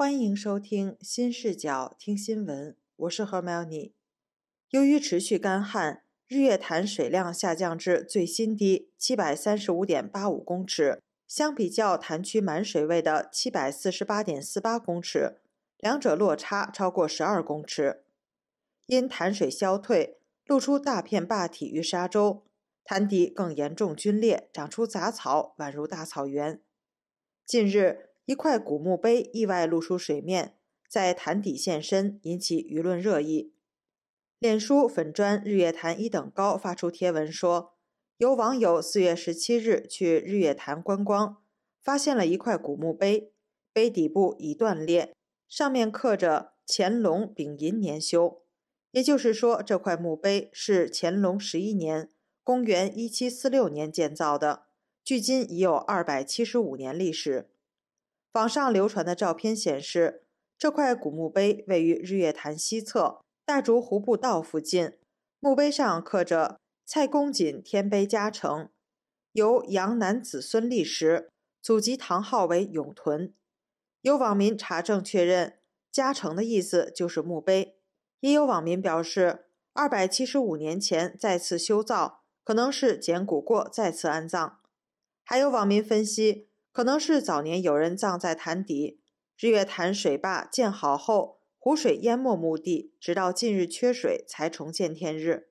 欢迎收听新视角听新闻，我是何 n 妮。由于持续干旱，日月潭水量下降至最新低七百三十五点八五公尺，相比较潭区满水位的七百四十八点四八公尺，两者落差超过十二公尺。因潭水消退，露出大片坝体与沙洲，潭底更严重龟裂，长出杂草，宛如大草原。近日。一块古墓碑意外露出水面，在潭底现身，引起舆论热议。脸书粉砖日月潭一等高发出贴文说：“有网友四月十七日去日月潭观光，发现了一块古墓碑，碑底部已断裂，上面刻着‘乾隆丙寅年修’，也就是说，这块墓碑是乾隆十一年（公元一七四六年）建造的，距今已有二百七十五年历史。”网上流传的照片显示，这块古墓碑位于日月潭西侧大竹湖步道附近。墓碑上刻着“蔡公瑾天碑嘉诚，由杨男子孙立石，祖籍唐号为永屯”。有网民查证确认，“嘉诚”的意思就是墓碑。也有网民表示，二百七十五年前再次修造，可能是捡骨过再次安葬。还有网民分析。可能是早年有人葬在潭底，日月潭水坝建好后，湖水淹没墓地，直到近日缺水才重见天日。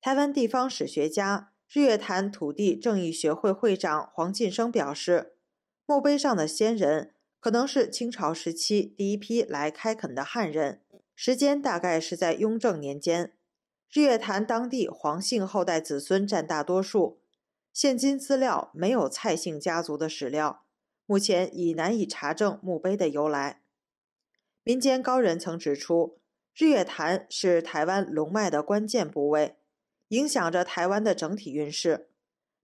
台湾地方史学家、日月潭土地正义学会会长黄晋生表示，墓碑上的先人可能是清朝时期第一批来开垦的汉人，时间大概是在雍正年间。日月潭当地黄姓后代子孙占大多数。现今资料没有蔡姓家族的史料，目前已难以查证墓碑的由来。民间高人曾指出，日月潭是台湾龙脉的关键部位，影响着台湾的整体运势。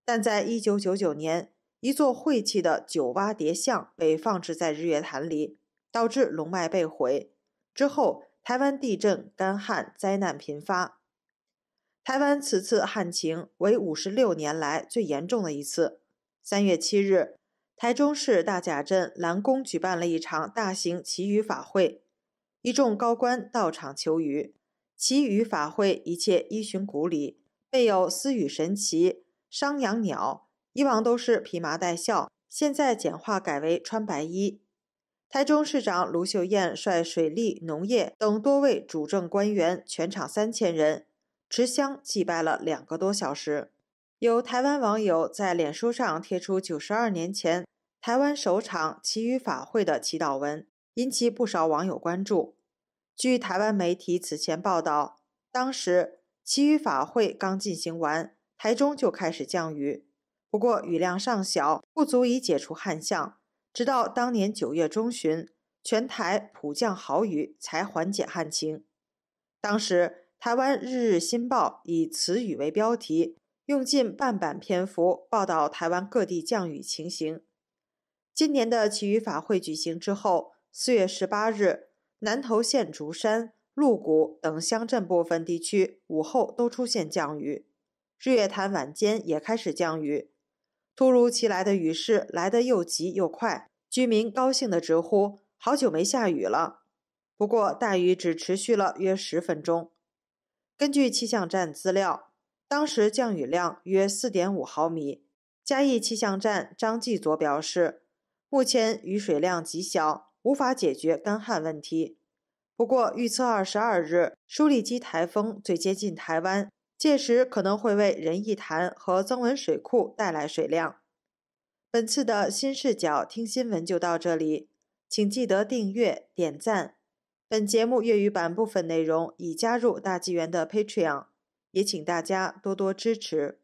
但在1999年，一座晦气的九蛙叠像被放置在日月潭里，导致龙脉被毁。之后，台湾地震、干旱、灾难频发。台湾此次旱情为五十六年来最严重的一次。三月七日，台中市大甲镇兰宫举办了一场大型祈雨法会，一众高官到场求雨。祈雨法会一切依循古礼，备有司雨神旗、商羊鸟。以往都是披麻戴孝，现在简化改为穿白衣。台中市长卢秀燕率水利、农业等多位主政官员，全场三千人。持香祭拜了两个多小时。有台湾网友在脸书上贴出九十二年前台湾首场祈雨法会的祈祷文，引起不少网友关注。据台湾媒体此前报道，当时祈雨法会刚进行完，台中就开始降雨，不过雨量尚小，不足以解除旱象。直到当年九月中旬，全台普降豪雨，才缓解旱情。当时。台湾《日日新报》以“词语为标题，用近半版篇幅报道台湾各地降雨情形。今年的祈雨法会举行之后，四月十八日，南投县竹山、鹿谷等乡镇部分地区午后都出现降雨，日月潭晚间也开始降雨。突如其来的雨势来得又急又快，居民高兴地直呼：“好久没下雨了！”不过，大雨只持续了约十分钟。根据气象站资料，当时降雨量约四点五毫米。嘉义气象站张继佐表示，目前雨水量极小，无法解决干旱问题。不过预测二十二日，舒立基台风最接近台湾，届时可能会为仁义潭和增文水库带来水量。本次的新视角听新闻就到这里，请记得订阅点赞。本节目粤语版部分内容已加入大纪元的 Patreon，也请大家多多支持。